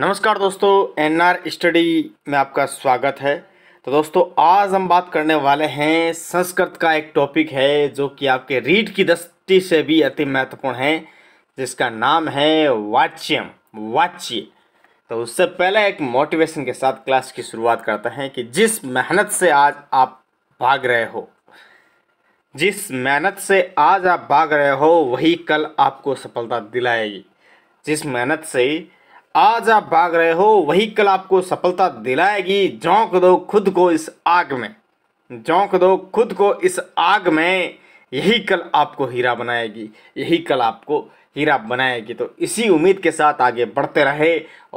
नमस्कार दोस्तों N R study में आपका स्वागत है तो दोस्तों आज हम बात करने वाले हैं संस्कृत का एक टॉपिक है जो कि आपके रीड की दृष्टि से भी अति महत्वपूर्ण है जिसका नाम है वाच्यम वाच्य तो उससे पहले एक मोटिवेशन के साथ क्लास की शुरुआत करते हैं कि जिस मेहनत से आज आप भाग रहे हो जिस मेहनत से आज आप भाग रहे हो वही कल आपको सफलता दिलाएगी जिस मेहनत से आज आप भाग रहे हो वही कल आपको सफलता दिलाएगी झोंक दो खुद को इस आग में झोंक दो खुद को इस आग में यही कल आपको हीरा बनाएगी यही कल आपको हीरा बनाएगी तो इसी उम्मीद के साथ आगे बढ़ते रहे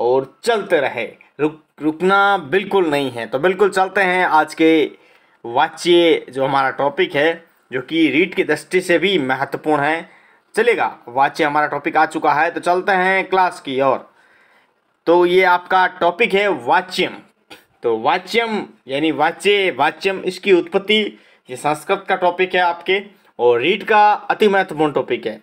और चलते रहे रुक रुकना बिल्कुल नहीं है तो बिल्कुल चलते हैं आज के वाच्य जो हमारा टॉपिक है जो कि रीट की दृष्टि से भी महत्वपूर्ण है चलेगा वाच्य हमारा टॉपिक आ चुका है तो चलते हैं क्लास की ओर तो ये आपका टॉपिक है वाच्यम तो वाच्यम यानी वाच्य वाच्यम इसकी उत्पत्ति ये संस्कृत का टॉपिक है आपके और रीट का अति महत्वपूर्ण टॉपिक है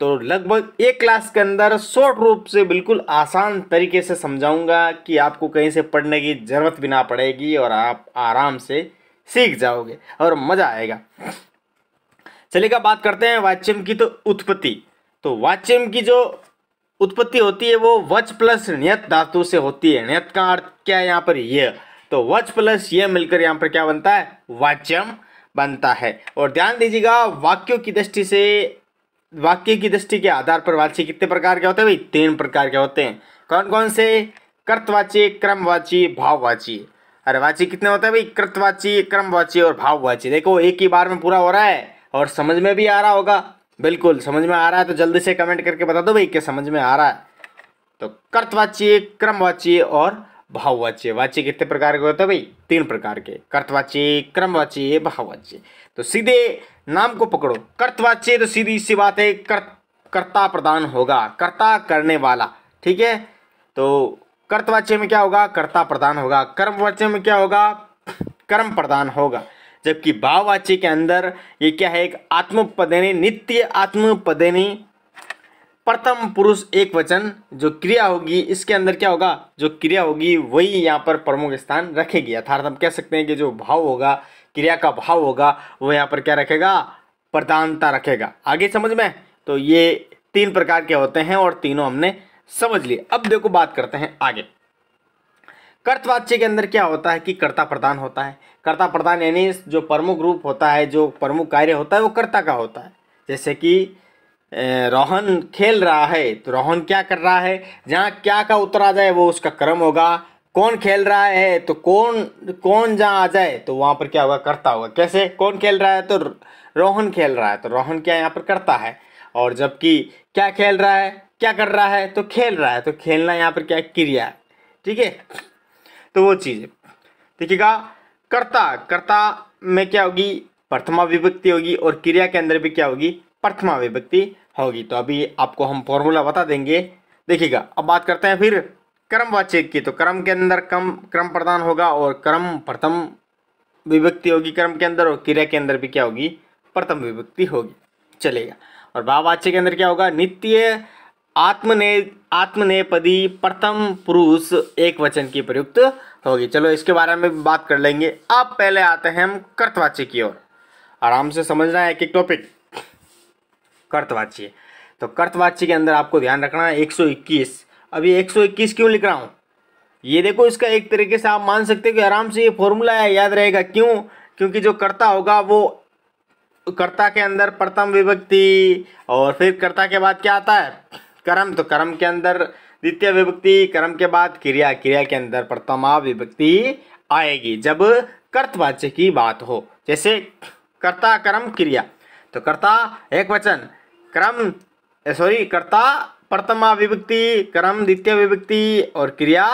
तो लगभग एक क्लास के अंदर शॉर्ट रूप से बिल्कुल आसान तरीके से समझाऊंगा कि आपको कहीं से पढ़ने की ज़रूरत भी ना पड़ेगी और आप आराम से सीख जाओगे और मज़ा आएगा चलिएगा बात करते हैं वाच्यम की तो उत्पत्ति तो वाच्यम की जो उत्पत्ति होती है वो वच प्लस नियत धातु से होती है नियत का अर्थ क्या है यहाँ पर ये तो वच प्लस ये मिलकर यहाँ पर क्या बनता है वाच्यम बनता है और ध्यान दीजिएगा वाक्यों की दृष्टि से वाक्य की दृष्टि के आधार पर वाच्य कितने प्रकार के होते हैं भाई तीन प्रकार के होते हैं कौन कौन से कर्तवाची क्रमवाची भाववाची अरे वाची कितने होते हैं भाई कृतवाची क्रमवाची और भाववाची देखो एक ही बार में पूरा हो रहा है और समझ में भी आ रहा होगा बिल्कुल समझ में आ रहा है तो जल्दी से कमेंट करके बता दो भाई क्या समझ में आ रहा है तो कर्तवाच्य क्रमवाच्य और भाववाच्य वाच्य कितने प्रकार के होते हैं भाई तीन प्रकार के कर्तवाच्य क्रमवाच्य भाववाच्य तो सीधे नाम को पकड़ो कर्तवाच्य तो सीधी सी बात है कर्त कर्ता प्रदान होगा कर्ता करने वाला ठीक है तो कर्तवाच्य में क्या होगा कर्ता प्रदान होगा कर्मवाच्य में क्या होगा कर्म प्रदान होगा जबकि भाववाची के अंदर ये क्या है एक आत्मपदनी नित्य आत्मपदनी प्रथम पुरुष एक वचन जो क्रिया होगी इसके अंदर क्या होगा जो क्रिया होगी वही यहाँ पर प्रमुख स्थान रखेगी अर्थात हम कह सकते हैं कि जो भाव होगा क्रिया का भाव होगा वो यहाँ पर क्या रखेगा प्रधानता रखेगा आगे समझ में तो ये तीन प्रकार के होते हैं और तीनों हमने समझ लिए अब देखो बात करते हैं आगे कर्तवाच्य के अंदर क्या होता है कि कर्ता प्रधान होता है कर्ता प्रधान यानी जो प्रमुख रूप होता है जो प्रमुख कार्य होता है वो कर्ता का होता है जैसे कि रोहन खेल रहा है तो रोहन क्या कर रहा है जहाँ क्या का उत्तर आ जाए वो उसका क्रम होगा कौन खेल रहा है तो कौन कौन जहाँ आ जाए तो वहाँ पर क्या होगा करता होगा कैसे कौन खेल रहा है तो रोहन खेल रहा है तो रोहन क्या यहाँ पर करता है और जबकि क्या खेल रहा है क्या कर रहा है तो खेल रहा है तो खेलना यहाँ पर क्या क्रिया ठीक है तो वो चीज़ देखिएगा कर्ता कर्ता में क्या होगी प्रथमा विभक्ति होगी और क्रिया के अंदर भी क्या होगी प्रथमा विभक्ति होगी तो अभी आपको हम फॉर्मूला बता देंगे देखिएगा अब बात करते हैं फिर कर्मवाच्य की तो कर्म के अंदर कम क्रम प्रदान होगा और कर्म प्रथम विभक्ति होगी कर्म के अंदर और क्रिया के अंदर भी क्या होगी प्रथम विभक्ति होगी चलेगा और भाववाच्य के अंदर क्या होगा नित्य आत्मने आत्मनेपदी प्रथम पुरुष एक वचन की प्रयुक्त होगी चलो इसके बारे में बात कर लेंगे अब पहले आते हैं हम कर्तवाच्य की ओर आराम से समझना है एक एक टॉपिक कर्तवाच्य तो कर्तवाच्य के अंदर आपको ध्यान रखना है 121 अभी 121 क्यों लिख रहा हूँ ये देखो इसका एक तरीके से आप मान सकते हो कि आराम से ये फॉर्मूला है याद रहेगा क्यों क्योंकि जो कर्ता होगा वो कर्ता के अंदर प्रथम विभक्ति और फिर कर्ता के बाद क्या आता है कर्म तो कर्म के अंदर द्वितीय विभक्ति कर्म के बाद क्रिया क्रिया के अंदर प्रथमा विभक्ति आएगी जब कर्तवाच्य की बात हो जैसे कर्ता कर्म क्रिया तो कर्ता एक वचन क्रम सॉरी कर्ता प्रथमा विभक्ति कर्म द्वितीय विभक्ति और क्रिया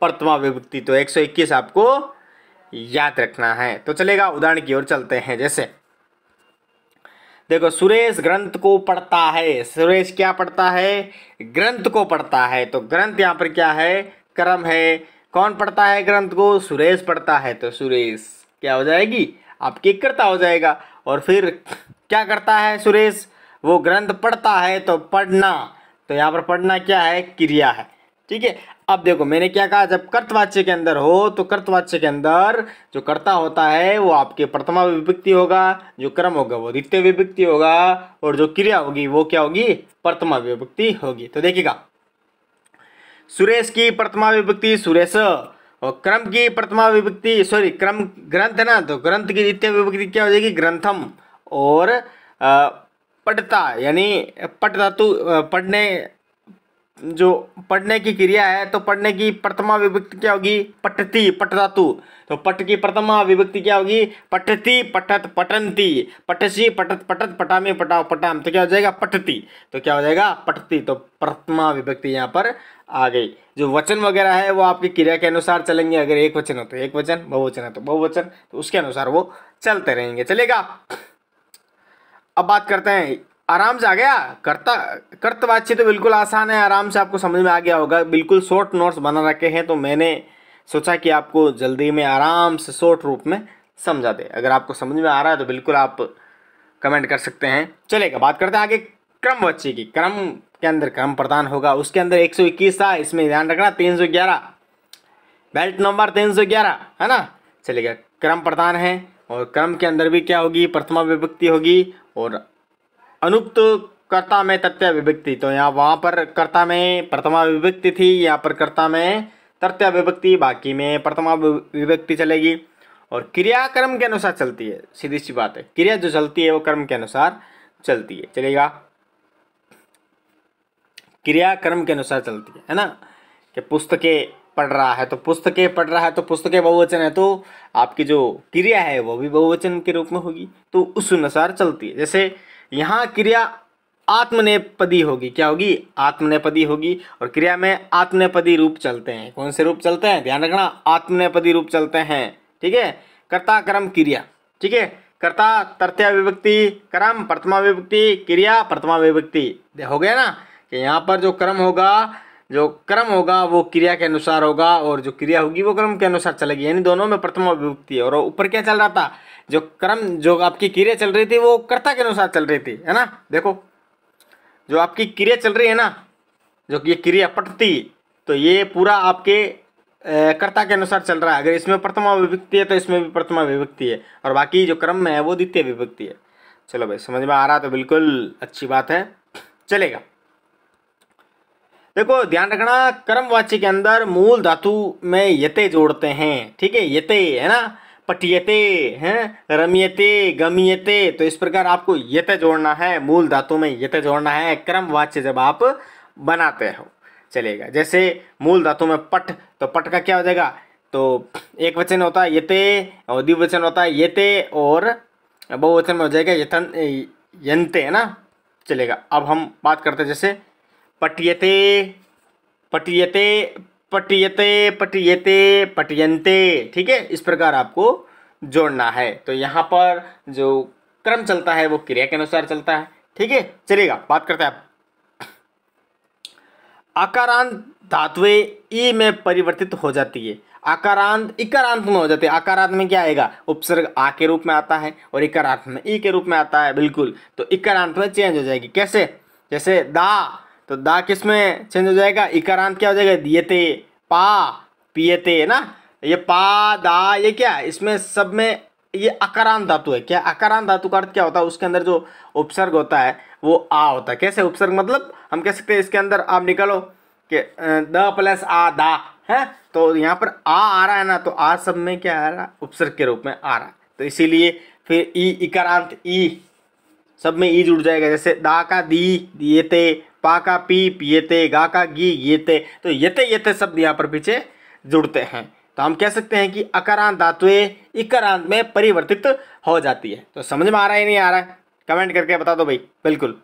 प्रथमा विभक्ति तो 121 आपको याद रखना है तो चलेगा उदाहरण की ओर चलते हैं जैसे देखो सुरेश ग्रंथ को पढ़ता है सुरेश क्या पढ़ता है ग्रंथ को पढ़ता है तो ग्रंथ यहाँ पर क्या है क्रम है कौन पढ़ता है ग्रंथ को सुरेश पढ़ता है तो सुरेश क्या हो जाएगी आपकी करता हो जाएगा और फिर क्या करता है सुरेश वो ग्रंथ पढ़ता है तो पढ़ना तो यहाँ पर पढ़ना क्या है क्रिया है ठीक है अब देखो मैंने क्या कहा जब कर्तवाच्य के अंदर हो तो कर्तवाच्य के अंदर जो कर्ता होता है वो आपके प्रथमा विभक्ति होगा जो क्रम होगा वो द्वितीय विभक्ति होगा और जो क्रिया होगी वो क्या होगी प्रथमा विभक्ति होगी तो देखिएगा सुरेश की प्रथमा विभक्ति सुरेश और क्रम की प्रथमा विभक्ति सॉरी क्रम ग्रंथ ना तो ग्रंथ की द्वितीय विभक्ति क्या हो जाएगी ग्रंथम और पटता यानी पट धातु पढ़ने जो पढ़ने की क्रिया है तो पढ़ने की प्रथमा विभक्ति क्या होगी पटती पटतातु तो पट की प्रथमा विभक्ति क्या होगी पटती पटत पटंती पटसी पटत पटत पटामी पटाओ पटाम तो क्या हो जाएगा पटती तो क्या हो जाएगा पटती तो प्रथमा विभक्ति यहाँ पर आ गई जो वचन वगैरह है वो आपकी क्रिया के अनुसार चलेंगे अगर एक वचन हो तो एक वचन बहुवचन है तो बहुवचन तो उसके अनुसार वो चलते रहेंगे चलेगा अब बात करते हैं आराम से आ गया करता कर्तवाच्य तो बिल्कुल आसान है आराम से आपको समझ में आ गया होगा बिल्कुल शॉर्ट नोट्स बना रखे हैं तो मैंने सोचा कि आपको जल्दी में आराम से शॉर्ट रूप में समझा दे अगर आपको समझ में आ रहा है तो बिल्कुल आप कमेंट कर सकते हैं चलेगा बात करते हैं आगे क्रमवाच्य की क्रम के अंदर क्रम प्रदान होगा उसके अंदर इक्कीस था इसमें ध्यान रखना ग्यारह बेल्ट नंबर ग्यारह है ना चलेगा क्रम प्रदान है और क्रम के अंदर भी क्या होगी प्रथमा विभक्ति होगी और अनुक्त कर्ता में तथ्य विभक्ति तो यहाँ वहाँ पर कर्ता में प्रथमा विभक्ति थी यहाँ पर कर्ता में तथ्य विभक्ति बाकी में प्रथमा विभक्ति चलेगी और क्रिया कर्म के अनुसार चलती है सीधी सी बात है क्रिया जो चलती है वो कर्म के अनुसार चलती है चलेगा क्रिया कर्म के अनुसार चलती है है ना कि पुस्तकें पढ़ रहा है तो पुस्तकें पढ़ रहा है तो पुस्तकें बहुवचन है तो आपकी जो क्रिया है वो भी बहुवचन के रूप में होगी तो उस अनुसार चलती है जैसे यहाँ क्रिया आत्मनेपदी होगी क्या होगी आत्मनेपदी होगी और क्रिया में आत्मनेपदी रूप चलते हैं कौन से रूप चलते हैं ध्यान रखना आत्मनेपदी रूप चलते हैं ठीक है कर्ता कर्म क्रिया ठीक है कर्ता तृतीय विभक्ति कर्म प्रथमा विभक्ति क्रिया प्रथमा विभक्ति हो गया ना कि यहाँ पर जो कर्म होगा जो क्रम होगा वो क्रिया के अनुसार होगा और जो क्रिया होगी वो क्रम के अनुसार चलेगी यानी दोनों में प्रथम अभिव्यक्ति है और ऊपर क्या चल रहा था जो क्रम जो आपकी क्रिया चल रही थी वो कर्ता के अनुसार चल रही थी है ना देखो जो आपकी क्रिया चल रही है ना जो ये क्रिया पटती तो ये पूरा आपके कर्ता के अनुसार चल रहा है अगर इसमें प्रथमा अभिभक्ति है तो इसमें भी प्रथमा अभिभक्ति है और बाकी जो क्रम में है वो द्वितीय अभिभक्ति है चलो भाई समझ में आ रहा तो बिल्कुल अच्छी बात है चलेगा देखो ध्यान रखना वाच्य के अंदर मूल धातु में यते जोड़ते हैं ठीक है यते है ना पटियते हैं रमियते गमियते तो इस प्रकार आपको यते जोड़ना है मूल धातु में यते जोड़ना है क्रम वाच्य जब आप बनाते हो चलेगा जैसे मूल धातु में पट तो पट का क्या हो जाएगा तो एक वचन होता है यते और द्विवचन होता है यते और बहुवचन में हो जाएगा यथन यंते है ना चलेगा अब हम बात करते हैं जैसे पट्यते पट्यते पटियते पटियते पटियंते ठीक है इस प्रकार आपको जोड़ना है तो यहाँ पर जो क्रम चलता है वो क्रिया के अनुसार चलता है ठीक है चलिएगा बात करते हैं आकारांत धातुए ई में परिवर्तित हो जाती है आकारांत इकारांत में हो जाते हैं आकारांत में क्या आएगा उपसर्ग आ के रूप में आता है और इकारांत में ई के रूप में आता है बिल्कुल तो इकारांत में चेंज हो जाएगी कैसे जैसे दा तो दा किस में चेंज हो जाएगा इकारांत क्या हो जाएगा ते पा पियते है ना ये पा दा ये क्या है इसमें सब में ये अकारांत धातु है क्या अकारांत धातु का अर्थ क्या होता है उसके अंदर जो उपसर्ग होता है वो आ होता है कैसे उपसर्ग मतलब हम कह सकते हैं इसके अंदर आप निकालो कि द प्लस आ दा है तो यहाँ पर आ आ रहा है ना तो आ सब में क्या आ रहा उपसर्ग के रूप में आ रहा है तो इसीलिए फिर ई इकारांत ई सब में ई जुड़ जाएगा जैसे दा का दी ये ते पा का पी ते गा का गी ये ते तो येते येते शब्द यहाँ पर पीछे जुड़ते हैं तो हम कह सकते हैं कि अकारांत धातुए इकरांत में परिवर्तित हो जाती है तो समझ में आ रहा है नहीं आ रहा है कमेंट करके बता दो भाई बिल्कुल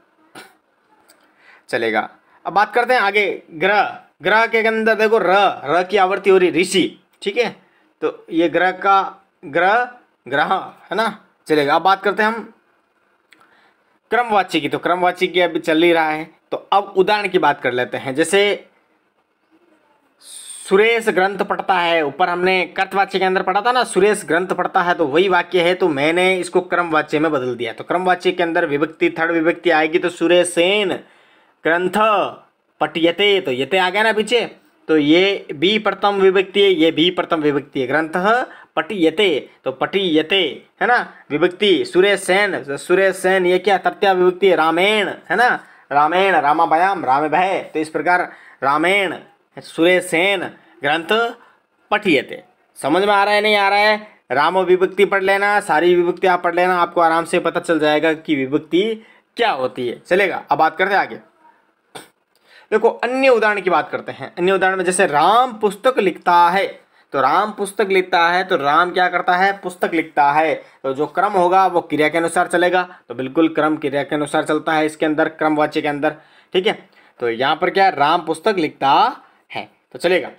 चलेगा अब बात करते हैं आगे ग्रह ग्रह के अंदर देखो र र की आवृत्ति हो रही ऋषि ठीक है तो ये ग्रह का ग्रह ग्रह है ना चलेगा अब बात करते हैं हम क्रमवाची की तो क्रमवाची की अभी चल ही रहा है तो अब उदाहरण की बात कर लेते हैं जैसे सुरेश ग्रंथ पढ़ता है ऊपर हमने कर्तवाच्य के अंदर पढ़ा था ना सुरेश ग्रंथ पढ़ता है तो वही वाक्य है तो मैंने इसको क्रमवाच्य में बदल दिया तो क्रमवाच्य के अंदर विभक्ति थर्ड विभक्ति आएगी तो सुरेशन ग्रंथ पटयते तो यते आ गया ना पीछे तो ये भी प्रथम विभक्ति है ये भी प्रथम विभक्ति है ग्रंथ पटियते तो पटियते है ना विभक्ति सुरेश सेन तो सुरेश सेन ये क्या तृतीय विभक्ति है रामेण है ना रामेण रामाभयाम राम भय तो इस प्रकार रामेण सुरेश सेन ग्रंथ पठियते समझ में आ रहा है नहीं आ रहा है राम विभक्ति पढ़ लेना सारी विभक्ति आप पढ़ लेना आपको आराम से पता चल जाएगा कि विभक्ति क्या होती है चलेगा अब बात करते आगे देखो अन्य उदाहरण की बात करते हैं अन्य उदाहरण में जैसे राम पुस्तक लिखता है तो राम पुस्तक लिखता है तो राम क्या करता है पुस्तक लिखता है तो जो क्रम होगा वो क्रिया के अनुसार चलेगा तो बिल्कुल क्रम क्रिया के अनुसार चलता है इसके अंदर क्रमवाच्य के अंदर ठीक है तो यहाँ पर क्या राम पुस्तक लिखता है तो चलेगा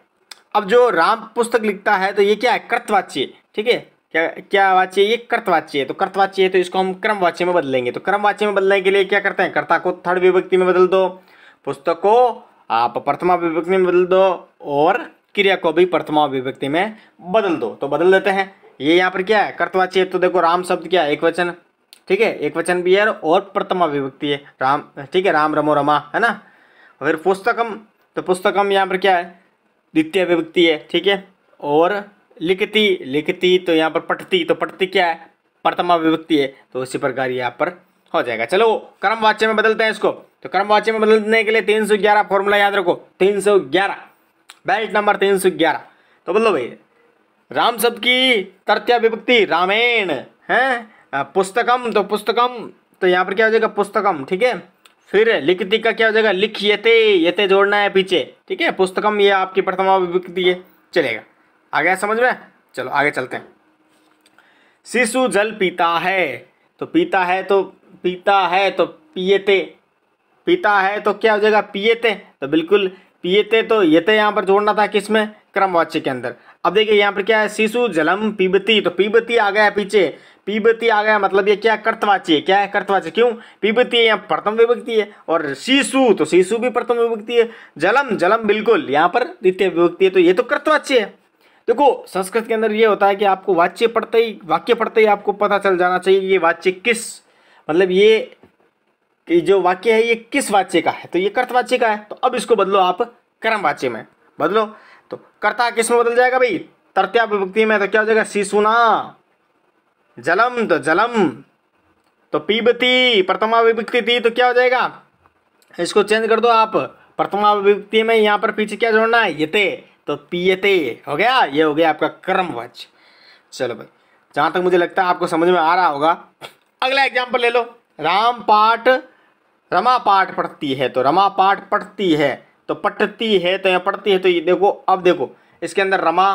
अब जो राम पुस्तक लिखता है तो ये क्या है कर्तवाच्य ठीक है क्या क्या वाच्य ये कर्तवाच्य है तो कर्तवाच्य है तो इसको हम क्रमवाच्य में बदलेंगे तो क्रमवाच्य में बदलने के लिए क्या करते हैं कर्ता को थर्ड विभक्ति में बदल दो पुस्तक को आप प्रथमा विभक्ति में बदल दो और क्रिया को भी प्रथमा विभक्ति में बदल दो तो बदल देते हैं ये यहाँ पर क्या है कर्तवाच्य तो देखो राम शब्द क्या है एक वचन ठीक है एक वचन भी है और प्रथमा विभक्ति है राम ठीक है राम रमो रमा है ना फिर पुस्तकम तो पुस्तकम यहाँ पर क्या है द्वितीय विभक्ति है ठीक है और लिखती लिखती तो यहाँ पर पठती तो पठती क्या है प्रथमा विभक्ति है तो उसी प्रकार यहाँ पर हो जाएगा चलो कर्म वाच्य में बदलते हैं इसको तो क्रमवाच्य में बदलने के लिए तीन सौ ग्यारह फॉर्मूला याद रखो तीन सौ ग्यारह बेल्ट नंबर तीन सौ ग्यारह तो बदलो भाई राम शब्द की तृतीय विभक्ति रामेण है पुस्तकम तो पुस्तकम तो यहाँ पर क्या हो जाएगा पुस्तकम ठीक है फिर लिखती का क्या हो जाएगा लिखियते यते जोड़ना है पीछे ठीक है पुस्तकम ये आपकी प्रथमा विभक्ति है चलेगा आ गया समझ में चलो आगे चलते हैं शिशु जल पीता है तो पीता है तो पीता है तो पियते पीता है तो क्या हो जाएगा पिएते तो बिल्कुल पिएते तो येते यहाँ पर जोड़ना था किसमें क्रमवाच्य के अंदर अब देखिए यहाँ पर क्या है शिशु जलम पीबती तो पीबती आ गया पीछे पीबती आ गया मतलब ये क्या कर्तवाच्य है क्या है कर्तवाच्य क्यों पीबती है यहाँ प्रथम विभक्ति है और शिशु तो शिशु भी प्रथम विभक्ति है जलम जलम बिल्कुल यहाँ पर द्वितीय विभक्ति है तो ये तो कर्तवाच्य है देखो संस्कृत के अंदर ये होता है कि आपको वाच्य पढ़ते ही वाक्य पढ़ते ही आपको पता चल जाना चाहिए ये वाच्य किस मतलब ये कि जो वाक्य है ये किस वाच्य का है तो ये कर्तवाच्य का है तो अब इसको बदलो आप कर्मवाच्य में बदलो तो कर्ता किस में बदल जाएगा भाई तृतीय विभक्ति में तो क्या हो जाएगा सीसुना जलम तो जलम तो पीबती प्रथमा विभक्ति थी तो क्या हो जाएगा इसको चेंज कर दो आप प्रथमा विभक्ति में यहाँ पर पीछे क्या जोड़ना है यते तो पीयते हो गया ये हो गया आपका कर्मवाच्य चलो भाई जहाँ तक मुझे लगता है आपको समझ में आ रहा होगा अगला एग्जाम्पल ले लो राम पाठ रमा पाठ पढ़ती है तो रमा पाठ पढ़ती है तो पटती है तो यहाँ पढ़ती है तो ये देखो अब देखो इसके अंदर रमा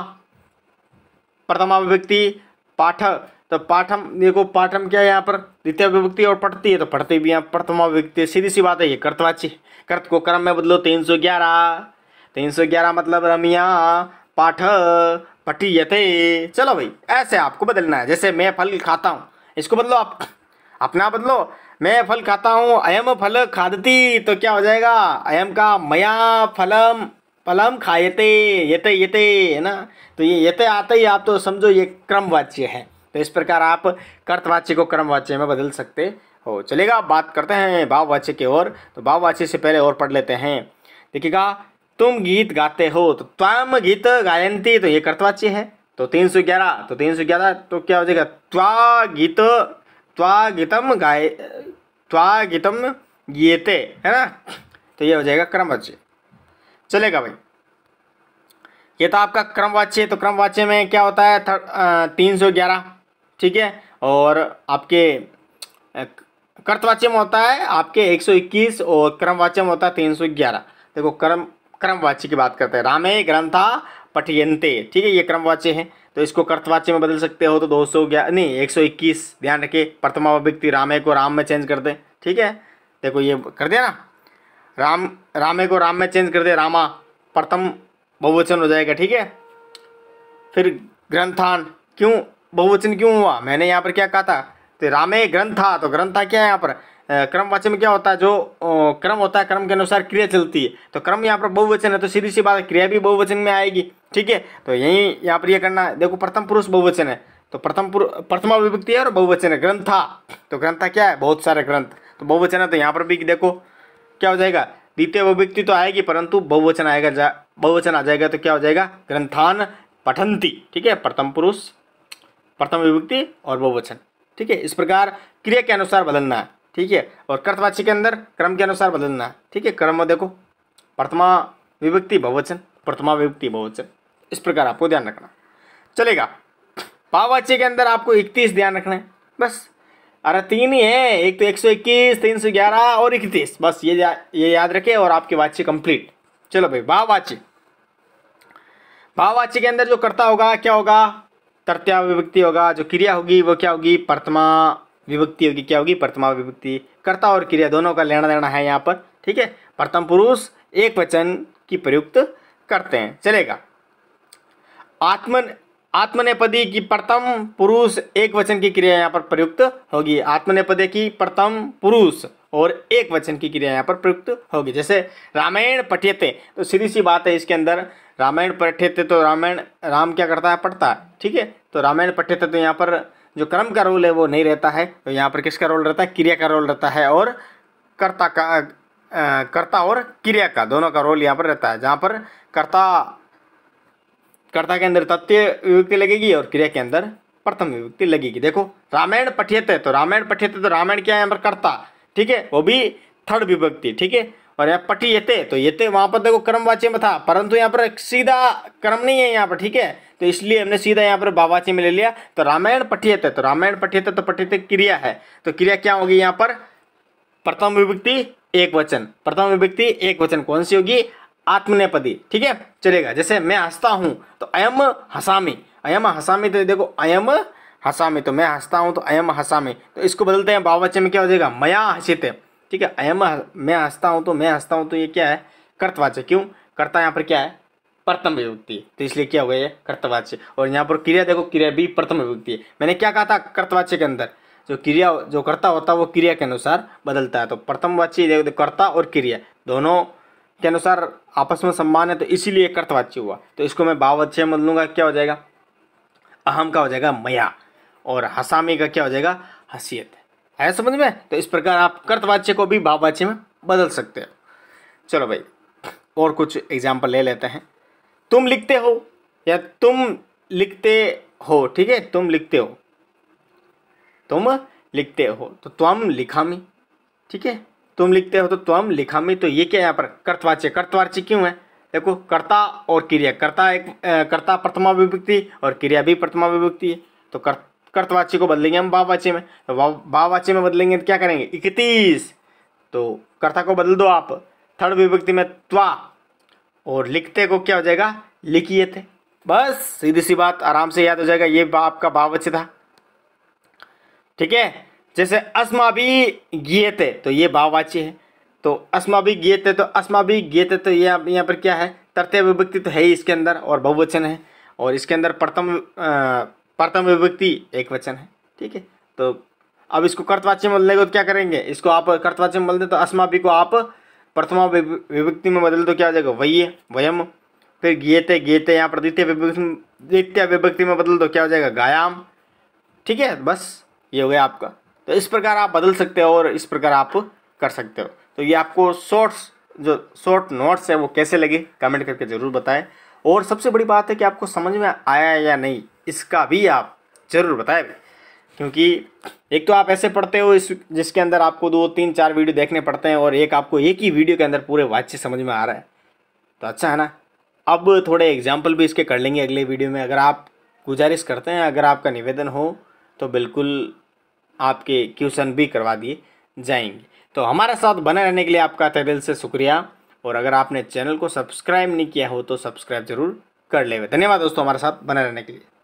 प्रथमा विभक्ति पाठ तो पाठम देखो पाठम क्या है यहाँ पर द्वितीय विभक्ति और पढ़ती है तो पढ़ती भी यहाँ प्रथमा विभक्ति सीधी सी बात है ये कर्तवाची कर्त को क्रम में बदलो तीन सौ ग्यारह तीन सौ ग्यारह मतलब रमिया पाठ पटी यथे चलो भाई ऐसे आपको बदलना है जैसे मैं फल खाता हूँ इसको बदलो आप अपना बदलो मैं फल खाता हूँ अयम फल खादती तो क्या हो जाएगा अयम का मया फलम फलम खाएते यते यते है ना तो ये यते आते ही आप तो समझो ये क्रमवाच्य है तो इस प्रकार आप कर्तवाच्य को क्रमवाच्य में बदल सकते हो चलेगा बात करते हैं भाववाच्य की ओर तो भाववाच्य से पहले और पढ़ लेते हैं देखिएगा तुम गीत गाते हो तो त्वाम गीत गायंती तो ये कर्तवाच्य है तो तीन सौ ग्यारह तो तीन सौ ग्यारह तो क्या हो जाएगा त्वा गीत त्वागितम गाय त्वागितम येते है ना तो ये हो जाएगा क्रमवाच्य चलेगा भाई ये था आपका क्रमवाच्य तो क्रमवाच्य में क्या होता है तीन सौ ग्यारह ठीक है और आपके कर्तवाच्य में होता है आपके एक सौ इक्कीस और क्रमवाच्य में होता है तीन सौ ग्यारह देखो क्रम क्रमवाच्य की बात करते हैं रामे ग्रंथा पठियंते ठीक है ये क्रमवाच्य है तो इसको कर्तवाच्य में बदल सकते हो तो दो सौ नहीं एक सौ इक्कीस ध्यान रखिए प्रथमा व्यक्ति रामे को राम में चेंज कर दे ठीक है देखो ये कर दिया ना राम रामे को राम में चेंज कर दे रामा प्रथम बहुवचन हो जाएगा ठीक है फिर ग्रंथान क्यों बहुवचन क्यों हुआ मैंने यहाँ पर क्या कहा था तो रामे ग्रंथा तो ग्रंथा क्या है यहाँ पर क्रमवाच्य में क्या होता है जो क्रम होता है क्रम के अनुसार क्रिया चलती है तो क्रम यहाँ पर बहुवचन है तो सीधी सी बात क्रिया भी बहुवचन में आएगी ठीक है तो यही यहाँ पर ये करना देखो प्रथम पुरुष बहुवचन है तो प्रथम प्रथमा विभक्ति है और बहुवचन है ग्रंथा तो ग्रंथा क्या है बहुत सारे ग्रंथ तो बहुवचन है तो यहाँ पर भी देखो क्या हो जाएगा द्वितीय विभक्ति तो आएगी परंतु बहुवचन आएगा जा बहुवचन आ जाएगा तो क्या हो जाएगा ग्रंथान पठंती ठीक है प्रथम पुरुष प्रथम विभक्ति और बहुवचन ठीक है इस प्रकार क्रिया के अनुसार बदलना है ठीक है और कर्तवाच्य के अंदर क्रम के अनुसार बदलना है ठीक है क्रम में देखो प्रथमा विभक्ति बहुवचन प्रथमा विभक्ति बहुवचन इस प्रकार आपको ध्यान रखना चलेगा पावाचे के अंदर आपको इकतीस ध्यान रखना है बस अरे तीन ही है एक तो एक सौ इक्कीस तीन सौ ग्यारह और इकतीस बस ये ये याद रखे और आपके वाच्य कंप्लीट चलो भाई भाववाच्य भाववाच्य के अंदर जो करता होगा क्या होगा तृतीया विभक्ति होगा जो क्रिया होगी वो क्या होगी प्रथमा विभक्ति होगी क्या होगी प्रथमा विभक्ति कर्ता और क्रिया दोनों का लेना देना है यहाँ पर ठीक है प्रथम पुरुष एक वचन की प्रयुक्त करते हैं चलेगा आत्मन आत्मनेपदी की प्रथम पुरुष एक वचन की क्रिया यहाँ पर प्रयुक्त होगी आत्मनेपदी की प्रथम पुरुष और एक वचन की क्रिया यहाँ पर प्रयुक्त होगी जैसे रामायण पठ्यते तो सीधी सी बात है इसके अंदर रामायण पठ्यते तो रामायण राम क्या करता है पढ़ता है ठीक है तो रामायण पठ्यते तो यहाँ पर जो कर्म का रोल है वो नहीं रहता है तो यहाँ पर किसका रोल रहता है क्रिया का रोल रहता है और कर्ता का आ, कर्ता और क्रिया का दोनों का रोल यहाँ पर रहता है जहाँ पर कर्ता कर्ता के अंदर तथ्य विभक्ति लगेगी और क्रिया के अंदर प्रथम विभक्ति लगेगी देखो रामायण पठ्यते तो रामायण पठ्यते तो रामायण क्या है कर्ता ठीक है वो भी थर्ड विभक्ति ठीक है और यहाँ पटी यते तो यते वहाँ पर देखो कर्मवाच्य में था परंतु यहाँ पर सीधा कर्म नहीं है यहाँ पर ठीक है तो इसलिए हमने सीधा यहाँ पर भावाच्य में ले लिया तो रामायण पठियत तो रामायण पठियते तो पठित क्रिया है तो क्रिया क्या होगी यहाँ पर प्रथम विभक्ति एक वचन प्रथम विभक्ति एक वचन कौन सी होगी आत्मनेपदी ठीक है चलेगा जैसे मैं हंसता हूँ तो अयम हसामी अयम हसामी तो देखो अयम हसामी तो मैं हंसता हूँ तो अयम हसामी तो इसको बदलते हैं भाववाच्य में क्या हो जाएगा मया हसित ठीक है अयम मैं हंसता हूँ तो मैं हंसता हूँ तो ये क्या है कर्तवाच्य क्यों कर्ता यहाँ पर क्या है प्रथम विभक्ति तो इसलिए क्या हुआ है ये कर्तवाच्य और यहाँ पर क्रिया देखो क्रिया भी प्रथम विभक्ति है मैंने क्या कहा था कर्तवाच्य के अंदर जो क्रिया जो कर्ता होता है वो क्रिया के अनुसार बदलता है तो प्रथम वाच्य देखो कर्ता और क्रिया दोनों के अनुसार आपस में सम्मान है तो इसीलिए कर्तवाच्य हुआ तो इसको मैं बावच्य मत लूँगा क्या हो जाएगा अहम का हो जाएगा मया और हसामी का क्या हो जाएगा हसीियत है समझ में तो इस प्रकार आप कर्तवाच्य को भी भाववाच्य में बदल सकते हो चलो भाई और कुछ एग्जाम्पल ले लेते हैं तुम लिखते हो या तुम लिखते हो ठीक है तुम लिखते हो तुम लिखते हो तो तुम लिखामी ठीक है तुम लिखते हो तो तुम लिखा में तो ये क्या यहाँ पर कर्तवाच्य कर्तवाच्य क्यों है देखो कर्ता और क्रिया कर्ता एक कर्ता प्रथमा विभक्ति और क्रिया भी प्रथमा विभक्ति है तो कर कर्तवाच्य को बदलेंगे हम भाववाच्य में तो भाववाच्य में बदलेंगे तो क्या करेंगे इकतीस तो कर्ता को बदल दो आप थर्ड विभक्ति में त्वा और लिखते को क्या हो जाएगा लिखिए थे बस सीधी सी बात आराम से याद हो जाएगा ये आपका भाववाच्य था ठीक है जैसे अस्मा भी गियते तो ये भाववाच्य है तो अस्मा भी गियते तो अस्मा भी गियते तो ये यहाँ पर क्या है तरते विभक्ति तो है ही इसके अंदर और बहुवचन है और इसके अंदर प्रथम प्रथम विभक्ति एक वचन है ठीक है तो अब इसको कर्तवाच्य में बदलेंगे तो क्या करेंगे इसको आप कर्तवाच्य में बदल तो अस्मा भी को आप प्रथमा विभक्ति में बदल तो क्या हो जाएगा वही वयम फिर गियते गियते यहाँ पर द्वितीय विभक्ति द्वितीय विभक्ति में बदल दो क्या हो जाएगा गायाम ठीक है बस ये हो गया आपका तो इस प्रकार आप बदल सकते हो और इस प्रकार आप कर सकते हो तो ये आपको शॉर्ट्स जो शॉर्ट नोट्स है वो कैसे लगे कमेंट करके ज़रूर बताएं और सबसे बड़ी बात है कि आपको समझ में आया या नहीं इसका भी आप ज़रूर बताएं क्योंकि एक तो आप ऐसे पढ़ते हो इस जिसके अंदर आपको दो तीन चार वीडियो देखने पड़ते हैं और एक आपको एक ही वीडियो के अंदर पूरे वाच्य समझ में आ रहा है तो अच्छा है ना अब थोड़े एग्जाम्पल भी इसके कर लेंगे अगले वीडियो में अगर आप गुजारिश करते हैं अगर आपका निवेदन हो तो बिल्कुल आपके क्वेश्चन भी करवा दिए जाएंगे तो हमारे साथ बने रहने के लिए आपका तय दिल से शुक्रिया और अगर आपने चैनल को सब्सक्राइब नहीं किया हो तो सब्सक्राइब जरूर कर लेवे धन्यवाद दोस्तों हमारे साथ बने रहने के लिए